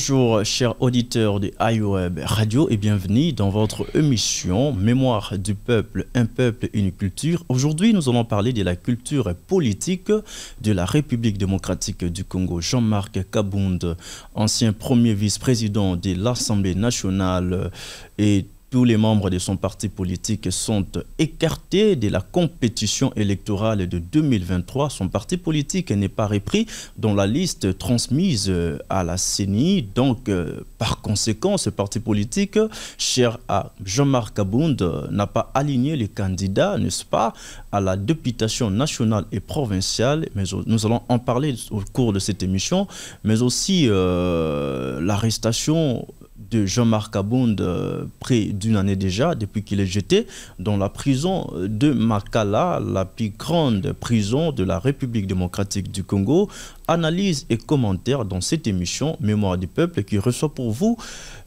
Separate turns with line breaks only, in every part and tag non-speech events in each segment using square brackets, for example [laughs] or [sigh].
Bonjour chers auditeurs de IOWeb Radio et bienvenue dans votre émission Mémoire du peuple, un peuple, une culture. Aujourd'hui nous allons parler de la culture politique de la République démocratique du Congo. Jean-Marc Kabound, ancien premier vice-président de l'Assemblée nationale et tous les membres de son parti politique sont écartés de la compétition électorale de 2023. Son parti politique n'est pas repris dans la liste transmise euh, à la CENI. Donc, euh, par conséquent, ce parti politique, cher à Jean-Marc Kabound, euh, n'a pas aligné les candidats, n'est-ce pas, à la députation nationale et provinciale. Mais nous allons en parler au cours de cette émission, mais aussi l'arrestation de Jean-Marc Abound euh, près d'une année déjà, depuis qu'il est jeté dans la prison de Makala, la plus grande prison de la République démocratique du Congo. Analyse et commentaire dans cette émission Mémoire du peuple qui reçoit pour vous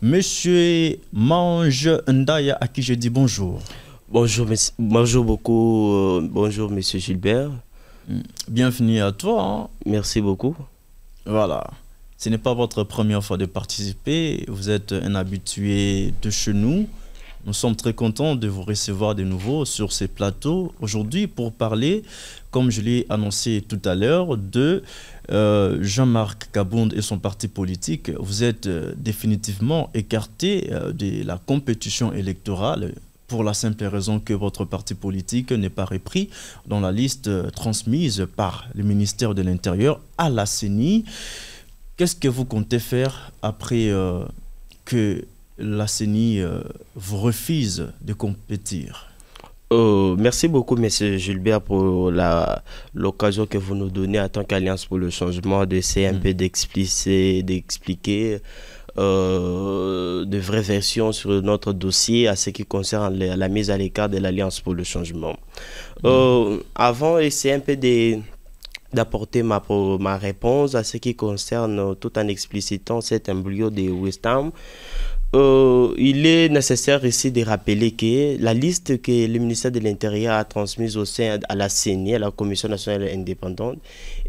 Monsieur Mange Ndaya, à qui je dis bonjour. Bonjour, bonjour beaucoup. Euh, bonjour, Monsieur Gilbert. Mm, bienvenue à toi. Hein. Merci beaucoup. Voilà ce n'est pas votre première fois de participer. Vous êtes un habitué de chez nous. Nous sommes très contents de vous recevoir de nouveau sur ces plateaux aujourd'hui pour parler, comme je l'ai annoncé tout à l'heure, de euh, Jean-Marc Kabound et son parti politique. Vous êtes euh, définitivement écarté euh, de la compétition électorale pour la simple raison que votre parti politique n'est pas repris dans la liste transmise par le ministère de l'Intérieur à la CENI. Qu'est-ce que vous comptez faire après euh, que la CENI euh, vous refuse de compétir
euh, merci beaucoup, M. Gilbert, pour l'occasion que vous nous donnez en tant qu'Alliance pour le changement d'essayer un peu mm. d'expliquer, d'expliquer de vraies versions sur notre dossier à ce qui concerne la, mise à l'écart de l'Alliance pour le changement. Mm. Euh, essayer Avant, peu de d'apporter ma, ma réponse à ce qui concerne, euh, tout en explicitant cet embryo de West Ham. Euh, il est nécessaire ici de rappeler que la liste que le ministère de l'Intérieur a transmise au sein à la CENI, à la Commission nationale indépendante,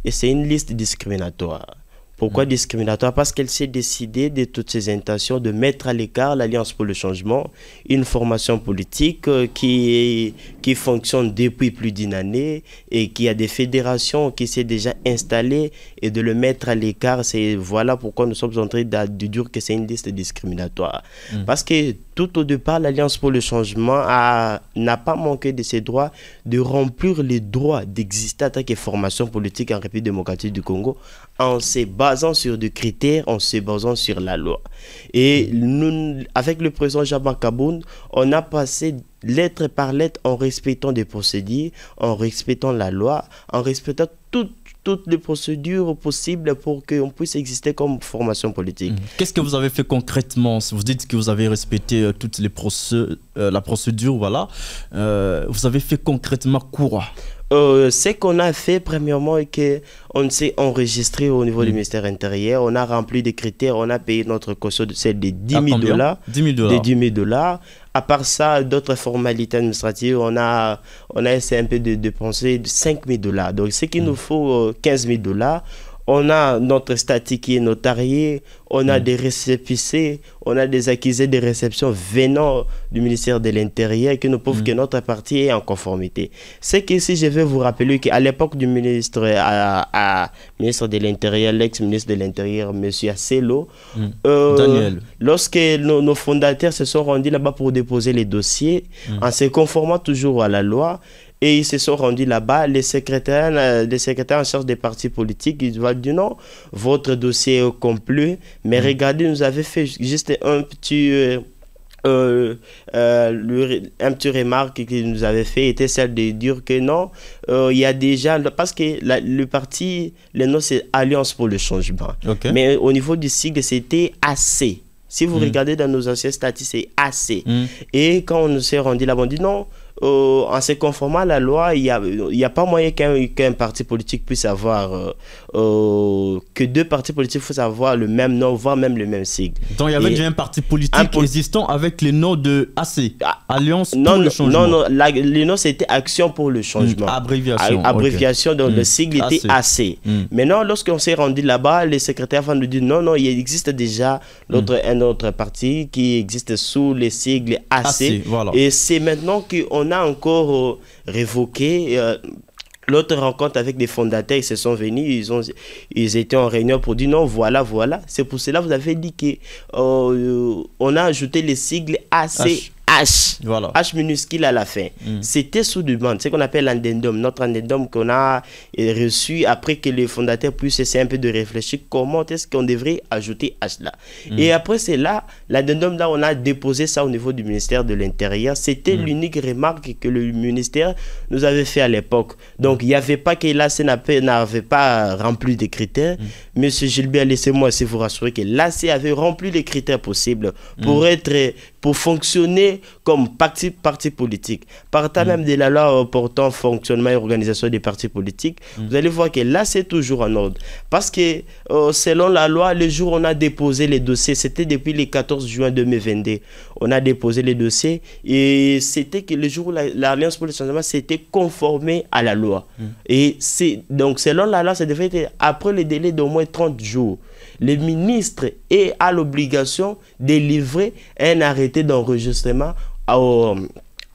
c'est une liste discriminatoire. Pourquoi discriminatoire Parce qu'elle s'est décidée de toutes ses intentions de mettre à l'écart l'Alliance pour le changement, une formation politique euh, qui, qui fonctionne depuis plus d'une année et qui a des fédérations qui s'est déjà installée et de le mettre à l'écart, c'est voilà pourquoi nous sommes entrés train de, dire que c'est une liste discriminatoire. Mmh. Parce que tout au départ, l'Alliance pour le changement n'a pas manqué de ses droits de remplir les droits d'exister en tant que formation politique en République démocratique du Congo en se basant sur des critères, en se basant sur la loi. Et nous, avec le président Jabba Kaboun, on a passé lettre par lettre en respectant des procédures, en respectant la loi, en respectant toutes toutes les procédures possibles pour qu'on puisse exister comme formation politique. Mhm.
Qu'est-ce que vous avez fait concrètement Vous dites que vous avez respecté euh, toutes les procé euh, la procédure, voilà. Euh, vous avez fait concrètement quoi
euh, ce qu'on a fait, premièrement, est qu'on s'est enregistré au niveau du mm. ministère intérieur. On a rempli des critères. On a payé notre caution de, de 10 000 dollars. 10 000 dollars. À part ça, d'autres formalités administratives, on a, on a essayé un peu de dépenser 5 000 dollars. Donc, ce qu'il mm. nous faut, 15 euh, 000 dollars on a notre statique qui est notarié, on a mm. des récépissés, on a des accusés de réception venant du ministère de l'Intérieur qui nous prouvent mm. que notre parti est en conformité. C'est que si je veux vous rappeler à l'époque du ministre, à, ministre de l'Intérieur, l'ex-ministre de l'Intérieur, M. Asselo, mm. euh, lorsque nos, fondateurs se sont rendus là-bas pour déposer les dossiers, en se conformant toujours à la loi, et ils se sont rendus là-bas. Les secrétaires, euh, les secrétaires en charge des partis politiques, ils ont dit non, votre dossier est complet. Mais mm. regardez, nous avez fait juste un petit... Euh, euh, un remarque qu'ils nous avait fait était celle de dire que non, il y a déjà, parce que le parti, le nom c'est Alliance pour le changement. Mais au niveau du sigle, c'était assez. Si vous mm. regardez dans nos anciens statuts, c'est assez. Mm. Et quand on s'est rendu là-bas, on dit non, euh, en se conformant à la loi, il n'y a, a, pas moyen qu'un parti politique puisse avoir, euh, euh, que deux partis politiques puissent avoir le même nom, voire même le même sigle. Donc il y avait déjà
un parti politique existant avec les nom de AC, ah, Alliance pour le changement. Non, non,
les c'était Action pour le changement. Mm, abréviation. abréviation, donc le mm, sigle était AC. Mmh. Maintenant, lorsqu'on s'est rendu là-bas, les secrétaires vont nous dire non, non, il existe déjà mm. un autre parti qui existe sous les sigles AC. voilà. Et c'est maintenant qu'on encore euh, révoqué euh, L'autre rencontre avec des fondateurs, ils se sont venus, ils, ont, ils étaient en réunion pour dire non, voilà, voilà. C'est pour cela vous avez dit qu'on euh, on a ajouté les sigles assez. H. Voilà. H minuscule à la fin. Mm. C'était sous demande, ce qu'on appelle l'addendum, notre addendum qu'on a euh, reçu après que les fondateurs puissent essayer un peu de réfléchir comment est-ce qu'on devrait ajouter H là. Mm. Et après, c'est là, l'addendum là, on a déposé ça au niveau du ministère de l'Intérieur. C'était mm. l'unique remarque que le ministère nous avait fait à l'époque. Donc, il n'y avait pas que l'AC n'avait pas rempli des critères. Monsieur Gilbert, laissez-moi aussi vous rassurer que l'AC avait rempli les critères possibles pour être pour fonctionner comme parti, politique, partant mm. même de la loi portant fonctionnement et organisation des partis politiques, mm. vous allez voir que là, c'est toujours en ordre. Parce que euh, selon la loi, le jour où on a déposé les dossiers, c'était depuis le 14 juin 2022, on a déposé les dossiers et c'était que le jour où l'Alliance pour le changement s'était conformée à la loi. Mm. Et c'est donc selon la loi, ça devait être après le délai d'au moins 30 jours le ministre est à l'obligation de livrer un arrêté d'enregistrement um,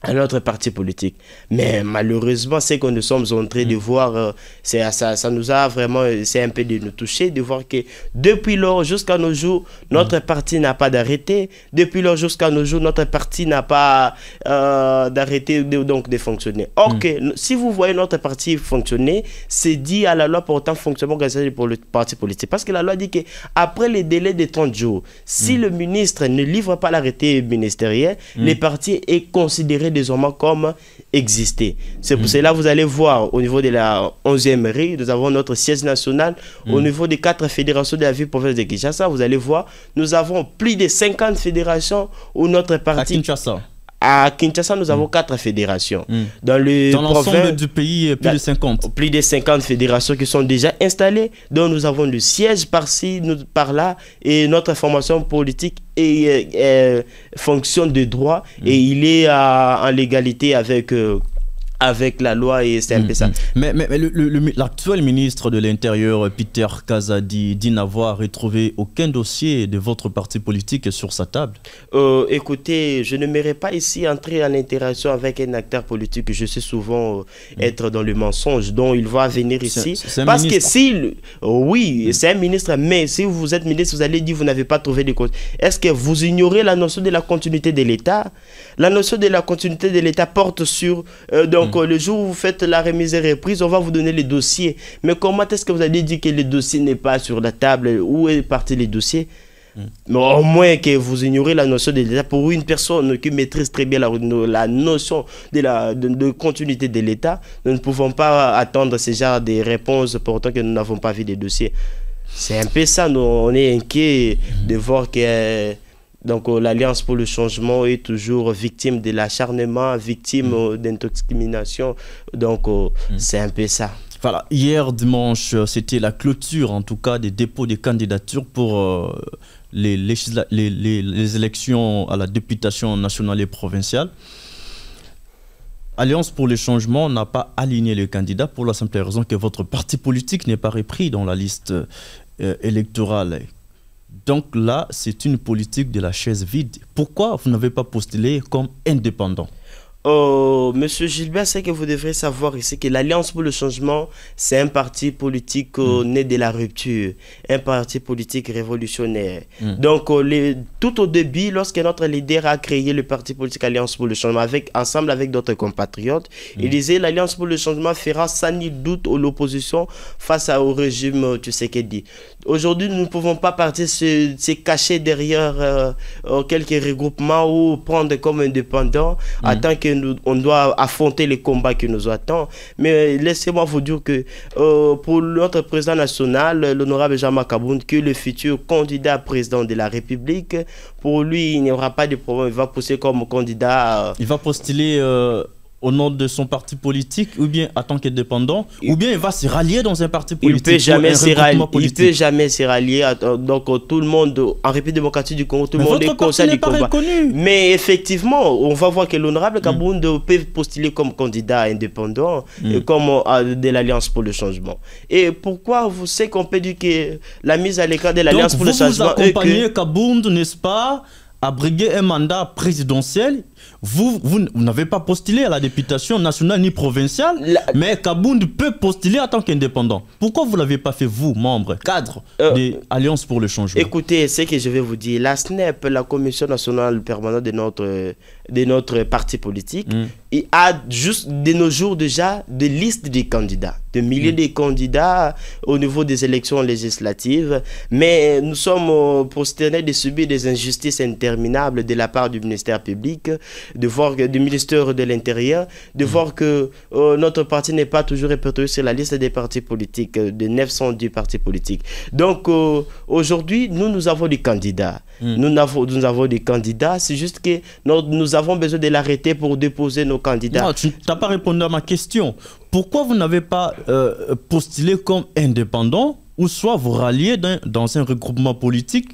à notre parti politique. Mais malheureusement, c'est que nous sommes entrés de mm. voir, euh, c'est ça, ça nous a vraiment, euh, c'est un peu de nous toucher, de voir que depuis lors jusqu'à nos jours, notre mm. parti n'a pas d'arrêté. Depuis lors jusqu'à nos jours, notre parti n'a pas euh, d'arrêté donc de fonctionner. Or mm. si vous voyez notre parti fonctionner, c'est dit à la loi portant fonctionnement pour le parti politique. Parce que la loi dit que après les délais de 30 jours, si le ministre ne livre pas l'arrêté ministériel, le parti est considéré désormais comme exister C'est pour mm. cela que vous allez voir au niveau de la 11e rue, nous avons notre siège national. Mm. Au niveau des quatre fédérations de la ville-province de Kinshasa, vous allez voir, nous avons plus de 50 fédérations où notre parti à Kinshasa, nous avons mm. quatre fédérations. Mm. Dans l'ensemble du pays, euh, plus de 50. Plus de 50 fédérations qui sont déjà installées, dont nous avons le siège par-ci, par-là, et notre formation politique et, euh, euh, fonction fonctionne de droit, mm. et il est en légalité avec avec la loi et
c'est un peu mm, ça. Mm. Mais, mais, l'actuel ministre de l'Intérieur, Peter Kazadi, dit n'avoir retrouvé aucun dossier de votre parti politique sur sa table.
Euh, écoutez, je ne m'irai pas ici entrer en interaction avec un acteur politique. Je sais souvent euh, mm. être dans le mensonge, dont il va venir ici. parce que si, euh, oui, c'est un ministre, mais si vous êtes ministre, vous allez dire vous n'avez pas trouvé de cause. Est-ce que vous ignorez la notion de la continuité de l'État La notion de la continuité de l'État porte sur... Euh, le jour où vous faites la remise et reprise, on va vous donner les dossiers. Mais comment est-ce que vous allez dire que le dossier n'est pas sur la table Où est parti les dossiers hmm. mais au moins que vous ignorez la notion de l'État. Pour une personne qui maîtrise très bien la, notion de, la, de, continuité de l'État, nous ne pouvons pas attendre ce genre de réponses autant que nous n'avons pas vu des dossiers. C'est un peu ça, nous, on est inquiet de voir que euh, donc euh, l'Alliance pour le changement est toujours victime de l'acharnement, victime mm. euh, d'intoxication. Donc euh, mm. c'est un peu ça.
Voilà, hier dimanche, c'était la clôture en tout cas des dépôts de candidatures pour les, élections à la députation nationale et provinciale. Alliance pour le changement n'a pas aligné les candidats pour la simple raison que votre parti politique n'est pas repris dans la liste électorale. Donc là, c'est une politique de la chaise vide. Pourquoi vous n'avez pas postulé comme indépendant
Oh, Monsieur Gilbert, c'est que vous devrez savoir, ici que l'Alliance pour le changement, c'est un parti politique euh, mm. né de la rupture, un parti politique révolutionnaire. Mm. Donc, euh, tout au début, lorsque notre leader a créé le parti politique Alliance pour le changement, avec, ensemble avec d'autres compatriotes, il mm. disait l'Alliance pour le changement fera sans doute l'opposition face au régime euh, tu sais dit. Aujourd'hui, nous ne pouvons pas partir se, cacher derrière quelques regroupements ou prendre comme indépendants en tant que on doit affronter les combats qui nous attendent. Mais laissez-moi vous dire que euh, pour notre président national, l'honorable Jean qui que le futur candidat président de la République, pour lui, il n'y aura pas de problème. Il va pousser comme candidat. Euh,
il va postuler. Euh, au nom de son parti politique ou bien en tant qu'indépendant ou bien il va se rallier dans un parti politique. Il peut jamais se rallier. Il peut
jamais se rallier. donc euh, tout le monde en République démocratique du Congo, tout le monde est conseil du Reconnu. Mais effectivement, on va voir que l'honorable mm. Kabound peut postuler comme candidat indépendant mm. et euh, comme euh, de l'Alliance pour le changement. Et pourquoi vous savez qu'on peut dire que la mise à l'écart de l'Alliance pour le changement vous accompagnez que...
Kabounde, n'est-ce pas, à briguer un mandat présidentiel vous, vous n'avez pas postulé à la députation nationale ni provinciale, mais Kabound peut postuler en tant qu'indépendant. Pourquoi vous ne l'avez pas fait, vous, membre, cadre euh, de l'Alliance pour le changement Écoutez, ce que je vais vous dire, la SNEP,
la Commission nationale permanente de notre, de notre parti politique, hmm. a juste de nos jours déjà des listes de candidats, de milliers hmm. de candidats au niveau des élections législatives, mais nous sommes euh, posternés de subir des injustices interminables de la part du ministère public de voir que, du ministère de l'Intérieur, de mm. voir que euh, notre parti n'est pas toujours répertorié sur la liste des partis politiques, euh, de 910 partis politiques. Donc euh, aujourd'hui, nous, nous avons des candidats. Mm. Nous, avons, nous avons des candidats, c'est juste que nous, avons besoin de l'arrêter pour déposer nos candidats. tu
n'as pas répondu à ma question. Pourquoi vous n'avez pas euh, postulé comme indépendant ou soit vous rallier dans, dans un regroupement politique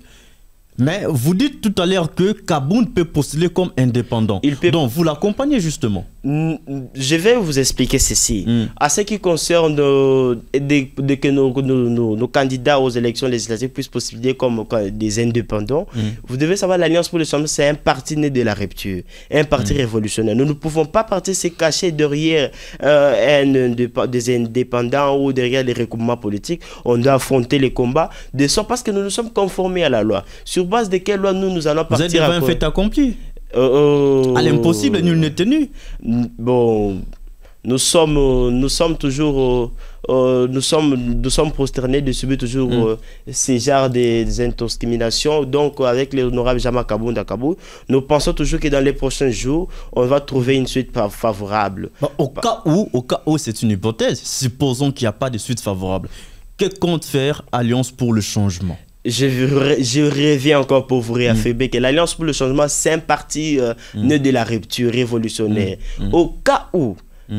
mais vous dites tout à l'heure que Kaboun peut postuler comme indépendant. Il Donc vous l'accompagnez justement. Mm, je vais vous expliquer ceci.
À mm. ce qui concerne euh, de, que nos, candidats aux élections législatives puissent postuler comme, des indépendants, mm. vous devez savoir l'Alliance pour le sommes c'est un parti né de la rupture, un parti révolutionnaire. Nous ne pouvons pas partir se cacher derrière euh, des indépendants ou derrière les recoupements politiques. On doit affronter les combats de sorte parce que nous nous sommes conformés à la loi. Sur base de quelle loi nous, nous allons partir Vous avez déjà un fait accompli. Euh, oh. à l'impossible,
nul n'est tenu.
Bon, nous sommes, nous sommes toujours, euh, euh, nous sommes, prosternés de subir toujours hmm. ces genres des, Donc, avec l'honorable Jama Kabou nous pensons toujours que dans les prochains jours, on va trouver une suite favorable.
Bah, au bah. cas où, au cas où, c'est une hypothèse. Supposons qu'il n'y a pas de suite favorable. Que compte faire Alliance pour le changement
je, reviens encore pour vous réaffirmer mm. que l'Alliance pour le changement, c'est un parti euh, mm. né de la rupture révolutionnaire. Mm. Au cas où,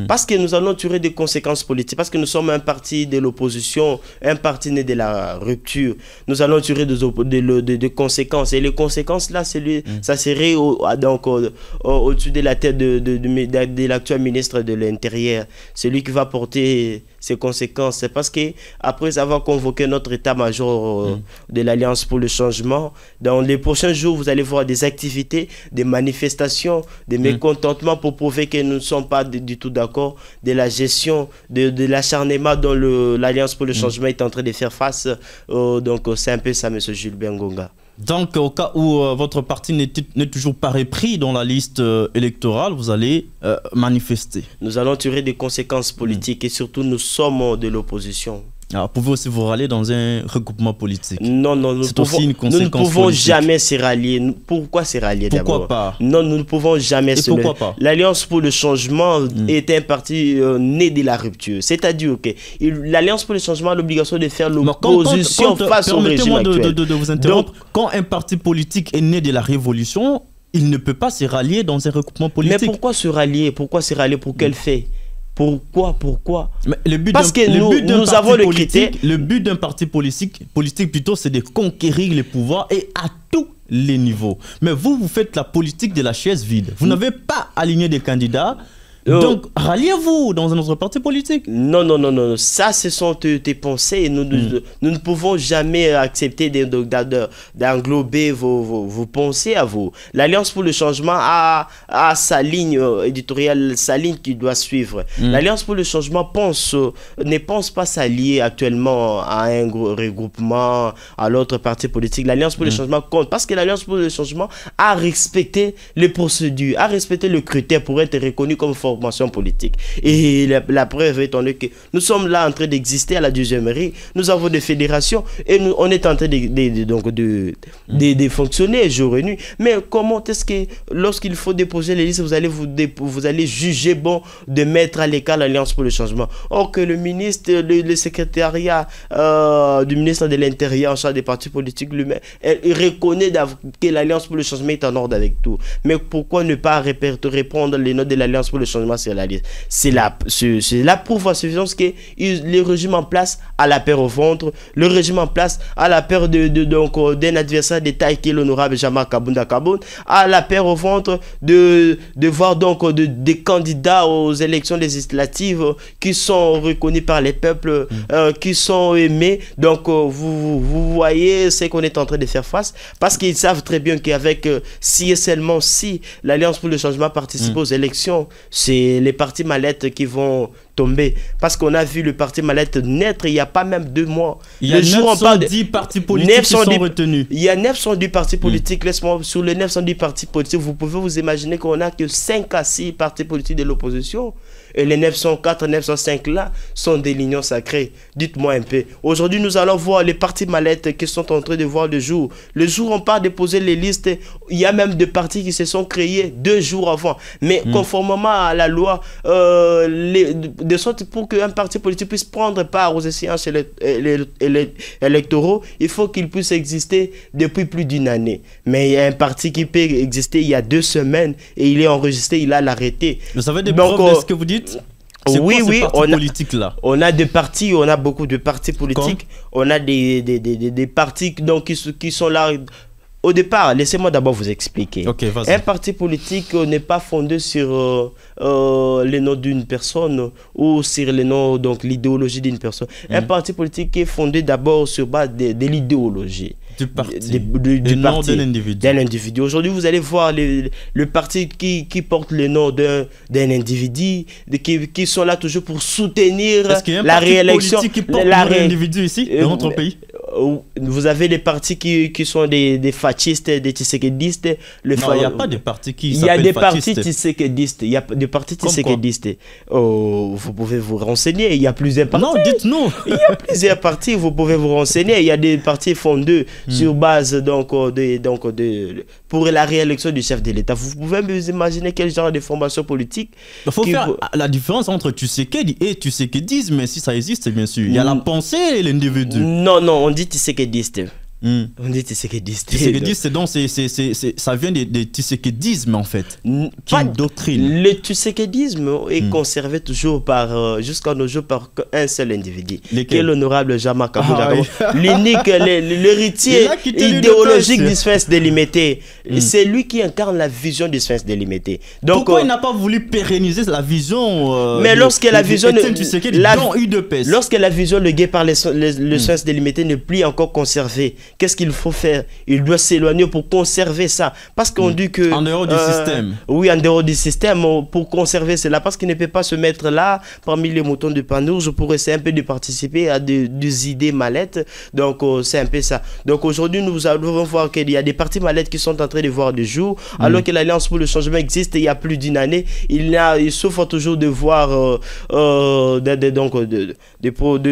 parce que nous allons tirer des conséquences politiques, parce que nous sommes un parti de l'opposition, un parti né de la rupture, nous allons tirer des, de, conséquences. Et les conséquences, là, lui, ça serait au, au-dessus de la tête de, l'actuel ministre de l'Intérieur, celui qui va porter ses conséquences. C'est parce que après avoir convoqué notre état-major euh, mm. de l'Alliance pour le changement, dans les prochains jours, vous allez voir des activités, des manifestations, des mm. mécontentements pour prouver que nous ne sommes pas du tout d'accord de la gestion de, l'acharnement dont l'Alliance pour le mm. changement est en train de faire face. Euh, donc euh, c'est un peu ça, M. Jules Bengonga.
Donc, au cas où euh, votre parti n'est toujours pas repris dans la liste euh, électorale, vous allez euh, manifester. Nous allons tirer des conséquences politiques hmm. et surtout, nous sommes de l'opposition. Alors, ah, pouvez aussi vous rallier dans un regroupement politique
Non, non, nous, ne pouvons jamais se rallier. Pourquoi se rallier d'abord Pourquoi pas Non, nous ne pouvons jamais Et pourquoi pas L'Alliance pour le changement hmm. est un parti euh, né de la rupture. C'est-à-dire que l'Alliance pour le changement a l'obligation de faire l'opposition face au régime actuel. De, de, de vous interrompre.
quand un parti politique est né de la révolution, il ne peut pas se rallier dans un regroupement politique. Mais pourquoi se rallier Pourquoi se rallier Pour quel hmm. fait pourquoi Pourquoi Parce que nous, nous avons le Le but d'un parti politique, politique plutôt, c'est de conquérir les pouvoirs et à tous les niveaux. Mais vous, vous faites la politique de la chaise vide. Vous n'avez pas aligné des candidats donc, ralliez-vous dans un autre parti politique. Non, non, non, non. Ça, ce sont tes, pensées. Et nous, nous,
hmm. ne pouvons jamais accepter d'englober vos, vos, vos, pensées à vous. L'Alliance pour le changement a, sa ligne euh, éditoriale, sa ligne qui doit suivre. Hmm. L'Alliance pour le changement pense, euh, ne pense pas s'allier actuellement à un regroupement, à l'autre parti politique. L'Alliance pour le hmm. changement compte parce que l'Alliance pour le changement a respecté les procédures, a respecté le critère pour être reconnu comme fort formation politique. Et la, preuve étant que nous sommes là en train d'exister à la deuxième mairie, nous avons des fédérations et nous, on est en train de, donc mmh. de, fonctionner jour et nuit. Mais comment est-ce que lorsqu'il faut déposer les listes, vous allez, vous, vous allez juger bon de mettre à l'écart l'Alliance pour le changement Or que le ministre, le, secrétariat euh, du ministre de l'Intérieur en charge des partis politiques lui-même, il reconnaît que l'Alliance pour le changement est en ordre avec tout. Mais pourquoi ne pas répondre les notes de l'Alliance pour le changement la liste. C'est la, la prouve à suffisance que le régime en place a la peur au ventre, le régime en place a la peur d'un de, donc euh, d'un adversaire de taille qui est l'honorable Jamar Kabunda Kaboun, a la peur au ventre de, de voir donc euh, des candidats aux élections législatives qui sont reconnus par les peuples, mm. euh, qui sont aimés. Donc vous, vous voyez ce qu'on est en train de faire face parce qu'ils savent très bien qu'avec si et seulement si l'Alliance pour le changement participe mm. aux élections, c'est les partis mallettes qui vont tomber. Parce qu'on a vu le parti mallette naître il n'y a pas même deux mois. Il y a 910 partis politiques qui sont retenus. Il y a 910 partis hmm. politiques. Laisse-moi, sur les 910 partis politiques, vous pouvez vous imaginer qu'on a que 5 à 6 partis politiques de l'opposition. Et les 904, 905 là sont des lignes sacrées. Dites-moi un peu. Aujourd'hui, nous allons voir les partis mallettes qui sont en train de voir le jour. Le jour où on part déposer les listes, il y a même des partis qui se sont créés deux jours avant. Mais hmm. conformément à la loi, euh, les, de sorte pour qu'un parti politique puisse prendre part aux échéances électoraux, il faut qu'il puisse exister depuis plus d'une année. Mais il y a un parti qui peut exister il y a deux semaines et il est enregistré, il a l'arrêté. Vous savez des Donc, preuves de euh, ce que vous dites Oh. oui, oui, on a, on a des partis, on a beaucoup de partis politiques, on a des, des, des, partis donc, qui, sont là. Au départ, laissez-moi d'abord vous expliquer. un parti politique euh, n'est pas fondé sur euh, euh, le nom d'une personne ou sur les donc l'idéologie d'une personne. Un hmm. parti politique est fondé d'abord sur base de l'idéologie du parti, du, parti d'un individu. Aujourd'hui, vous allez voir le parti qui, porte le nom d'un individu, de, qui, qui, sont là toujours pour soutenir la réélection. Est-ce qu'il y a un parti qui porte le nom d'un individu
ici, dans notre euh, pays
vous avez des partis qui, qui sont des, des fascistes, des tshisekidistes. Le il n'y a pas de partis qui Il y a des partis Il y a des partis tshisekidistes. Oh, vous pouvez vous renseigner. Il y a plusieurs partis. Non, dites-nous. [laughs] il y a plusieurs partis, vous pouvez vous renseigner. Il y a des partis fondés hmm. sur base donc, euh, de, donc, euh, de, pour
la réélection du chef de l'État. Vous
pouvez vous imaginer quel genre de formation politique.
Il faut faire la différence entre tshisekedi et mais si ça existe, bien sûr. Il y a la hmm. pensée et l'individu. Non, non, on bandit disto Hmm. On dit que c'est donc, ça vient des de en fait. Pas doctrine. Le Tshisekedisme est hmm.
conservé toujours par, euh, jusqu'à nos jours par un seul individu. Qui l'honorable Jama ah, oui. [laughs] L'unique, l'héritier idéologique du Sphinx délimité. Hmm. C'est lui qui incarne la vision du Sphinx délimité. Donc, Pourquoi euh, il n'a pas voulu pérenniser la vision euh, Mais lorsque la vision. De, lorsque la vision léguée par le, le, délimité n'est plus encore conservée Qu'est-ce qu'il faut faire Il doit s'éloigner pour conserver ça. Parce qu'on mm. dit que... En dehors du euh, système. Oui, en dehors du système, pour conserver cela. Parce qu'il ne peut pas se mettre là, parmi les moutons de Je pour essayer un peu de participer à des, idées malettes. Donc, euh, c'est un peu ça. Donc, aujourd'hui, nous allons voir qu'il y a des parties mallettes qui sont en train de voir le jour. Mm. Alors que l'Alliance pour le changement existe il y a plus d'une année. Il, il souffre toujours de voir... Euh, euh de, donc, de,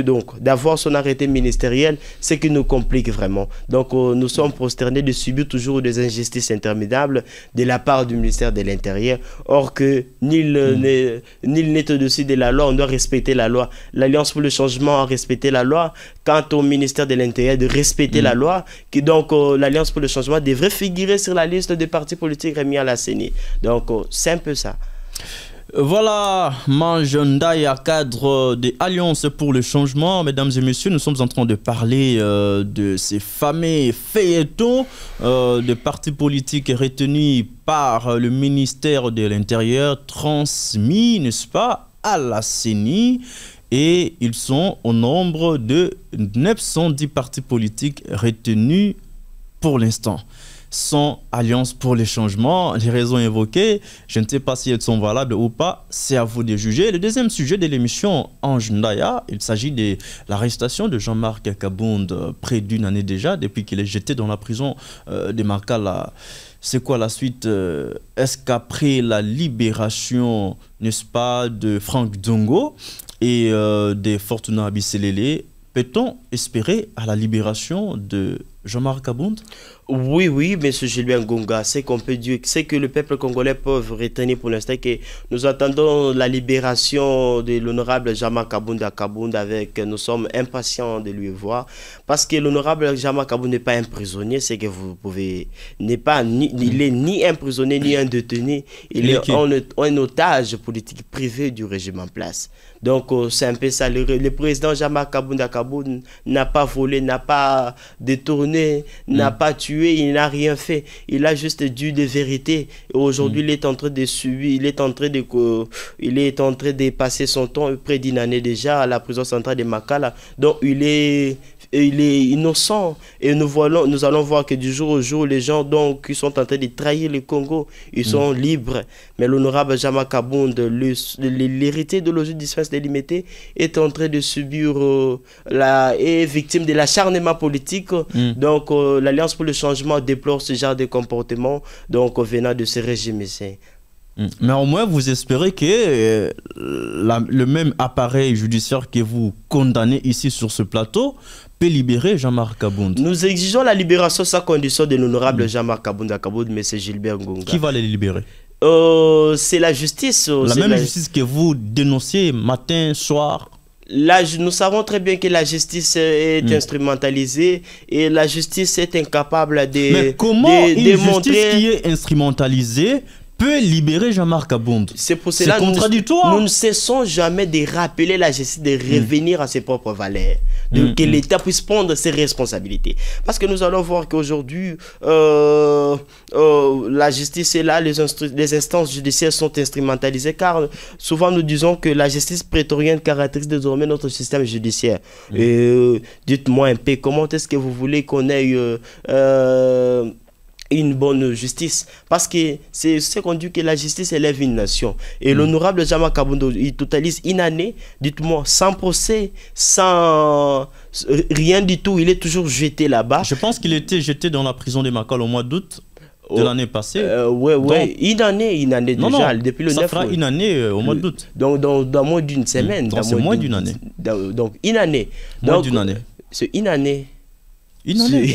donc d'avoir son arrêté ministériel, ce qui nous complique vraiment. Donc euh, nous sommes prosternés de subir toujours des injustices interminables de la part du ministère de l'Intérieur. Or que mm. nul n'est au-dessus de la loi, on doit respecter la loi. L'Alliance pour le changement a respecté la loi. Quant au ministère de l'Intérieur, de respecter mm. la loi. donc euh, l'Alliance pour le changement devrait figurer sur la liste des partis politiques remis à la CENI. Donc euh, c'est un peu ça.
Voilà, à cadre de Alliance pour le changement. Mesdames et messieurs, nous sommes en train de parler euh, de ces fameux feuilletons euh, de partis politiques retenus par le ministère de l'Intérieur, transmis, n'est-ce pas, à la CENI. Et ils sont au nombre de 910 partis politiques retenus pour l'instant sans Alliance pour les changements. Les raisons évoquées, je ne sais pas si elles sont valables ou pas, c'est à vous de juger. Le deuxième sujet de l'émission Ange Ndaya, il s'agit de l'arrestation de Jean-Marc Kabound euh, près d'une année déjà, depuis qu'il est jeté dans la prison euh, de Marcala. C'est quoi la suite euh, Est-ce qu'après la libération, n'est-ce pas, de Franck Dongo et des Fortuna Abiselele, peut-on espérer à la libération de Jean-Marc Abound Oui, oui, M. Julien Gonga,
c'est qu'on peut dire, c'est que le peuple congolais peut retenir pour l'instant que nous attendons la libération de l'honorable Jean-Marc Abound à Kabound avec, nous sommes impatients de lui voir, parce que l'honorable Jean-Marc Abound n'est pas un prisonnier, c'est que vous pouvez, n'est pas, ni, il est mm. ni un prisonnier, ni un détenu, il, est, un, otage politique privé du régime en place. Donc, euh, c'est un peu ça. Le, président Jean-Marc à Kabound n'a pas volé, n'a pas détourné Mm. n'a pas tué, il n'a rien fait. Il a juste dû des vérités. Et aujourd'hui, mm. il est en train de subir, il est en train de, il est en train de passer son temps près d'une année déjà à la prison centrale de Makala. Donc, il est il est innocent. Et nous, voyons, nous allons voir que du jour au jour, les gens donc, qui sont en train de trahir le Congo, ils mm. sont libres. Mais l'honorable Jama Kabound, l'héritier de l'OGU Dispense Délimité, est en train de subir euh, la, est victime de l'acharnement politique. Donc, euh, l'Alliance pour le changement déplore ce genre de comportement donc, venant de ce régime ici.
Mm. Mais au moins, vous espérez que euh, le même appareil judiciaire que vous condamnez ici sur ce plateau peut libérer Jean-Marc Kabound. Nous
exigeons la libération sans condition de l'honorable mm. Jean-Marc Kabound, Kabound, mais c'est Gilbert
Ngonga. Qui va les libérer
euh, C'est la justice. Oh, la même justice
que vous dénonciez matin, soir,
nous savons très bien que la justice euh, est hmm. instrumentalisée et la justice est incapable de. Mais comment montrer... qui
est instrumentalisée libérer Jean-Marc Abound. C'est pour cela nous, ne
cessons jamais de rappeler la justice, de revenir à ses propres valeurs, de, mm, que mm. l'État puisse prendre ses responsabilités. Parce que nous allons voir qu'aujourd'hui, euh, euh, la justice est là, les, instances judiciaires sont instrumentalisées, car souvent nous disons que la justice prétorienne caractérise désormais notre système judiciaire. Euh, dites-moi un peu, comment est-ce que vous voulez qu'on ait une bonne justice. Parce que c'est ce qu'on dit que la justice élève une nation. Et mm. l'honorable Jama Kabundo, il totalise une année, dites-moi, sans procès, sans euh, rien du
tout. Il est toujours jeté là-bas. Je pense qu'il était jeté dans la prison des Makal au mois d'août de oh, l'année passée. Euh, ouais, ouais. une année, une année non, déjà, depuis le ça fera une année euh, au mois
d'août. Donc, dans, moins d'une semaine. c'est mm, dans moins d'une année. donc, une année. Moins d'une année. C'est une année une année.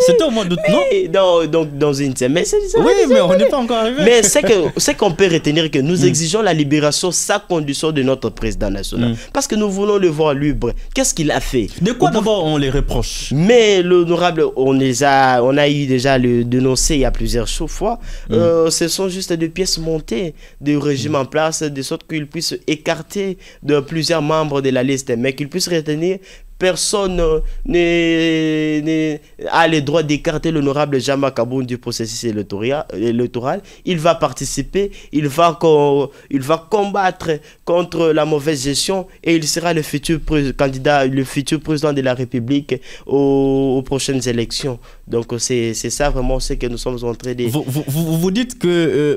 C'était au mois d'août, non donc, dans une semaine. oui, mais on n'est
pas encore arrivé. Mais c'est
qu'on peut retenir que nous hmm. exigeons la libération sans condition de notre président national. Hmm. Parce que nous voulons le voir libre. Qu'est-ce qu'il a fait De quoi d'abord on les reproche Mais l'honorable, on, a, on a eu déjà le dénoncé il y a plusieurs fois. Hmm. Euh, ce sont juste des pièces montées du régime en place, de sorte qu'il puisse écarter de plusieurs membres de la liste, mais qu'il puisse retenir personne euh, n'a le droit d'écarter l'honorable Jama Kaboun du processus électoral. Il va participer, il va, il va combattre contre la mauvaise gestion et il sera le futur candidat, le futur président de la République aux, prochaines élections. Donc c'est ça vraiment ce que nous sommes en train de... Vous,
vous, dites que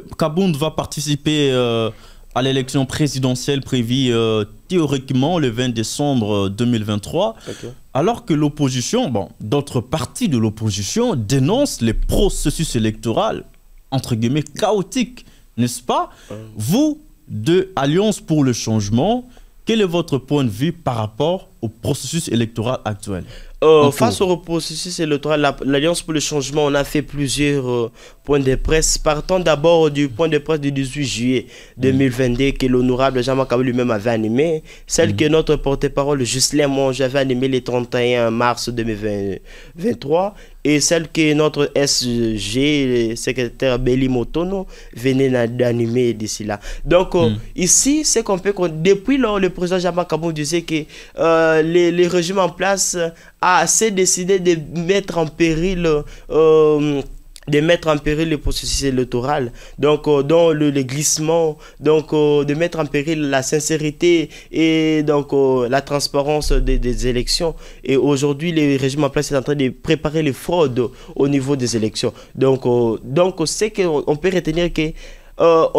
euh, va participer... Euh, à l'élection présidentielle prévue euh, théoriquement le 20 décembre 2023, euh, alors que l'opposition, bon, d'autres partis de l'opposition dénoncent les processus électoral, entre guillemets, chaotiques, n'est-ce pas Vous, de Alliance pour le changement, quel est votre point de vue par rapport au processus électoral actuel
euh, Face au processus électoral, l'Alliance pour le changement, on a fait plusieurs euh, points de presse. partant d'abord du point de presse du 18 juillet 2022 mm. que l'honorable Jean-Marc lui-même avait animé, celle mm. que notre porte-parole Justin Monge avait animée le 31 mars 2023 et celle que notre SG, le secrétaire Béli Motono, venait d'animer d'ici là. Donc euh, mm. ici, c'est qu'on peut... Depuis lors, le président Jean-Marc disait que... Euh, les, les, régimes en place a assez décidé de mettre en péril euh, de mettre en péril le processus électoral, donc euh, dans le, glissement, donc euh, de mettre en péril la sincérité et donc la transparence des, élections. Et aujourd'hui, les régimes en place est en train de préparer les fraudes au niveau des élections. Donc, donc c'est on peut retenir que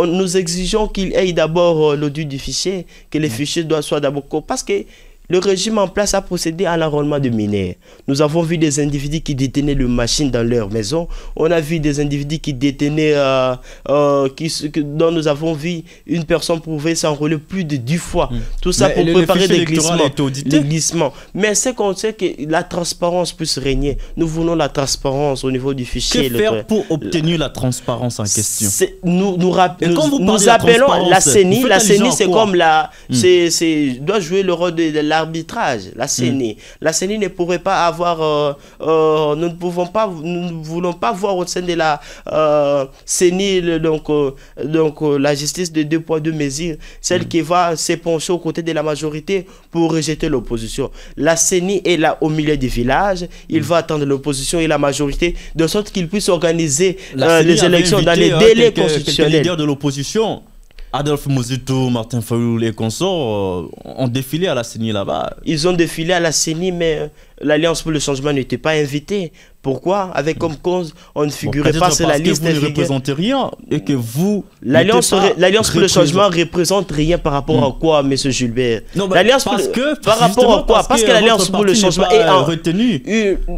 nous exigeons qu'il ait d'abord l'audit du fichier, que les fichiers doivent soient d'abord... Parce que le régime en place a procédé à l'enrôlement de mineurs. Nous avons vu des individus qui détenaient le machine dans leur maison. On a vu des individus qui détenaient, euh, euh, qui, dont nous avons vu une personne pouvait s'enrôler plus de 10 fois. Hmm. Tout ça pour préparer des glissements, Mais c'est qu'on sait que la transparence puisse régner. Nous voulons la transparence au niveau du fichier. Que faire pour obtenir la transparence en question Nous, nous, nous, nous appelons la, CENI. La CENI, c'est comme la. Hmm. c'est doit jouer le rôle de la l'arbitrage, la mm. CENI. La CENI ne pourrait pas avoir, euh, euh, nous ne pouvons pas, nous ne voulons pas voir au sein de la euh, CENI, donc, donc la justice de deux poids, deux mesures, celle mm. qui va s'épancher aux côtés de la majorité pour rejeter l'opposition. La CENI est là au milieu du village, il mm. va attendre l'opposition et la majorité de sorte qu'il puisse organiser les élections dans les hein, délais constitutionnels. de
l'opposition Adolphe Mouzito, Martin Fayoul et consorts euh, ont défilé à la CENI là-bas. Ils ont défilé à la CENI, mais euh, l'Alliance pour
le changement n'était pas invitée. Pourquoi Avec comme cause, on ne figurait pas sur la liste que vous ne représentez
rien et que vous. L'Alliance pour le changement
représente rien par rapport à hmm. quoi, M. Gilbert bah, parce que, Par rapport à quoi Parce, que, l'Alliance pour le changement est euh,
retenue.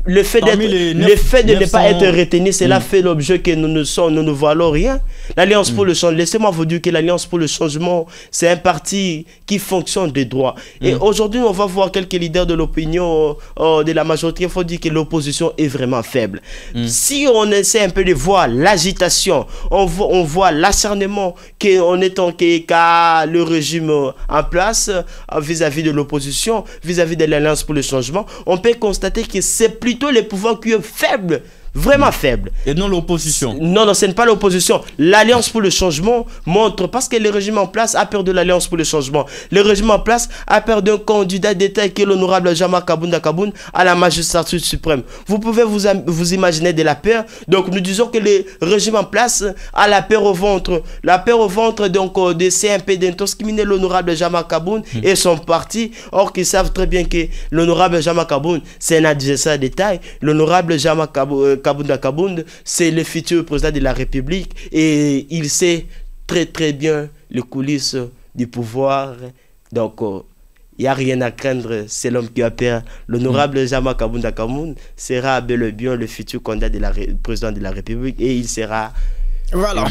Le fait, le fait de ne pas être retenu, cela hmm. fait l'objet que nous ne, sommes, nous ne voilons rien. L'Alliance pour hmm. le changement, laissez-moi vous dire que l'Alliance pour le changement, c'est un parti qui fonctionne des droits. Et aujourd'hui, on va voir quelques leaders de l'opinion. Euh, de la majorité, il faut dire que l'opposition est vraiment faible. Mm. Si on essaie un peu de voir l'agitation, on, voit, on voit l'acharnement qu'on est en qu'a le régime euh, en place euh, vis-à-vis de l'opposition, vis-à-vis de l'Alliance pour le changement, on peut constater que c'est plutôt les pouvoirs qui sont faibles Vraiment faible. Et non l'opposition. Non, non, ce n'est pas l'opposition. L'Alliance pour le changement montre, parce que le régime en place a peur de l'Alliance pour le changement. Le régime en place a peur d'un candidat d'État qui est l'honorable Jama Kabunda Kaboun à la magistrature suprême. Vous pouvez vous, vous imaginer de la peur. Donc nous disons que le régime en place a la peur au ventre. La peur au ventre donc euh, de CMP d'Intos qui l'honorable Jama Kaboun hmm. et son parti. Or qu'ils savent très bien que l'honorable Jama Kaboun, c'est un adversaire détail L'honorable Jama Kaboun... Euh, Kabunda Kabound, c'est le futur président de la République et il sait très très bien les coulisses du pouvoir. Donc, il euh, y n'y a rien à craindre, c'est l'homme qui a peur. L'honorable mm. Jama Kabunda sera bel et bien le futur candidat de la, président de la République et il sera
voilà.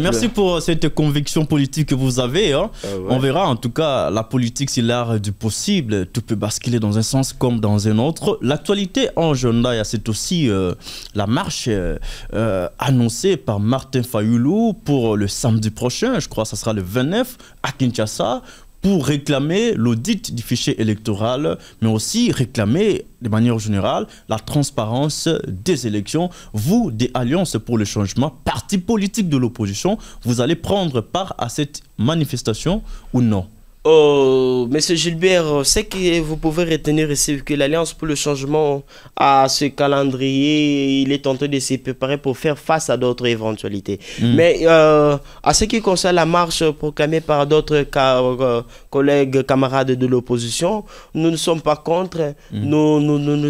merci, pour cette conviction politique que vous avez. Hein. Ah On verra en tout cas, la politique c'est l'art du possible. Tout peut basculer dans un sens comme dans un autre. L'actualité en Jondaya, c'est aussi euh, la marche euh, euh, annoncée par Martin Fayoulou pour le samedi prochain, je crois ça sera le 29 à Kinshasa pour réclamer l'audit du fichier électoral, mais aussi réclamer de manière générale la transparence des élections. Vous, des Alliances pour le changement, parti politique de l'opposition, vous allez prendre part à cette manifestation ou non
Oh, Monsieur Gilbert, ce que vous pouvez retenir c'est que l'Alliance pour le changement a ce calendrier, il est tenté de se préparer pour faire face à d'autres éventualités. Hmm. Mais à euh, ce qui concerne la marche proclamée par d'autres euh, collègues, camarades de l'opposition, nous ne sommes pas contre, hmm. nous,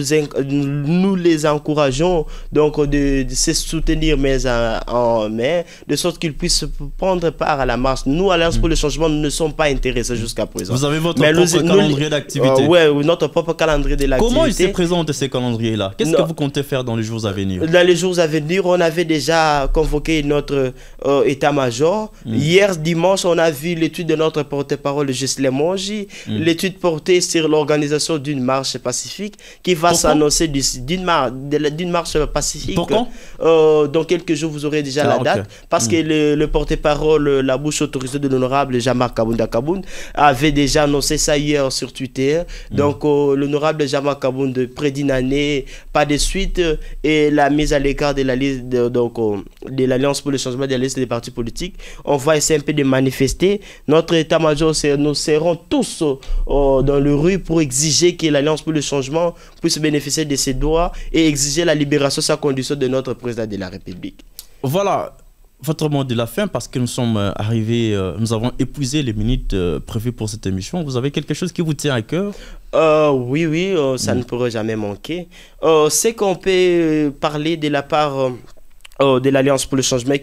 les encourageons donc de, se soutenir, mais, en, main, de sorte qu'ils puissent prendre part à la marche. Nous, Alliance hmm. pour le changement, ne sommes pas intéressés
jusqu'à présent. Vous avez votre propre calendrier d'activité.
Euh, oui, notre propre calendrier de l'activité. Comment il se
présente ces calendriers-là Qu'est-ce que vous comptez faire dans les jours à venir Dans
les jours à venir, on avait déjà convoqué notre euh, état-major. Hmm. Hier dimanche, on a vu l'étude de notre porte-parole, Justin Mongi, hmm. l'étude portée sur l'organisation d'une marche pacifique qui va s'annoncer d'une marche pacifique. Pourquoi euh, Dans quelques jours, vous aurez déjà ah, la date. Parce hmm. que le, porte-parole, la bouche autorisée de l'honorable Jean-Marc Kabunda avait déjà annoncé ça hier sur Twitter. Mm. Donc, euh, l'honorable Jama Kabound de année, pas de suite, euh, et la mise à l'écart de la liste donc, euh, de l'Alliance pour le changement de la liste des partis politiques. On va essayer un peu de manifester. Notre état-major, nous serons tous dans le rue pour exiger que l'Alliance pour le changement puisse bénéficier de ses droits et exiger la libération sans condition de notre président de la République.
Voilà, votre mot de la fin, parce que nous sommes euh, arrivés, euh, nous avons épuisé les minutes euh, prévues pour cette émission. Vous avez quelque chose qui vous tient à cœur
Oui, oui, ça ne pourrait
jamais manquer.
C'est qu'on peut parler de la part de l'Alliance pour le changement.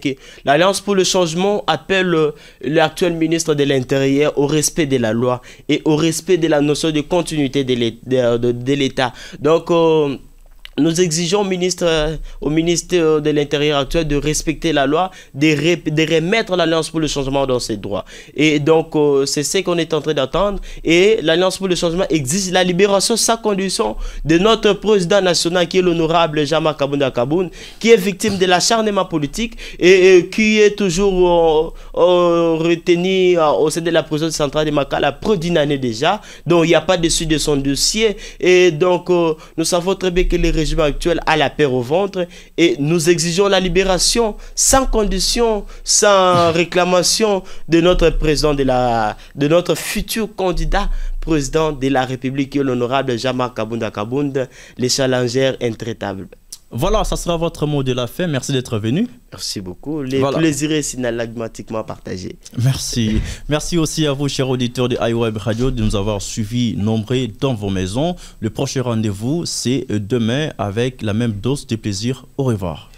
L'Alliance pour le changement appelle l'actuel ministre de l'Intérieur au respect de la loi et au respect de la notion de continuité de l'État. Donc, nous exigeons euh, au ministre, au ministre de l'Intérieur actuel de respecter la loi, de, remettre l'Alliance pour le changement dans ses droits. Et donc, euh, c'est ce qu'on est en train d'attendre. Et l'Alliance pour le changement exige la libération sa condition de notre président national qui est l'honorable Jama Kabunda Kaboun, qui est victime de l'acharnement politique et, qui est toujours euh, retenu au sein de la prison centrale de Makala près d'une année déjà. Donc, il n'y a pas de suite de son dossier. Et donc, nous savons très bien que les régions actuel a la paix au ventre et nous exigeons la libération sans condition, sans [laughs] réclamation de notre président de la, de notre futur candidat président de la République, l'honorable Jamar Kabunda Kabunda, les
challengers intraitables. Voilà, ça sera votre mot de la fin. Merci d'être venu. Merci beaucoup.
Les plaisir plaisirs et partagé. partagés.
Merci. Merci aussi à vous, chers auditeurs de iWeb Radio, de nous avoir suivis nombreux dans vos maisons. Le prochain rendez-vous, c'est demain avec la même dose de plaisir. Au revoir.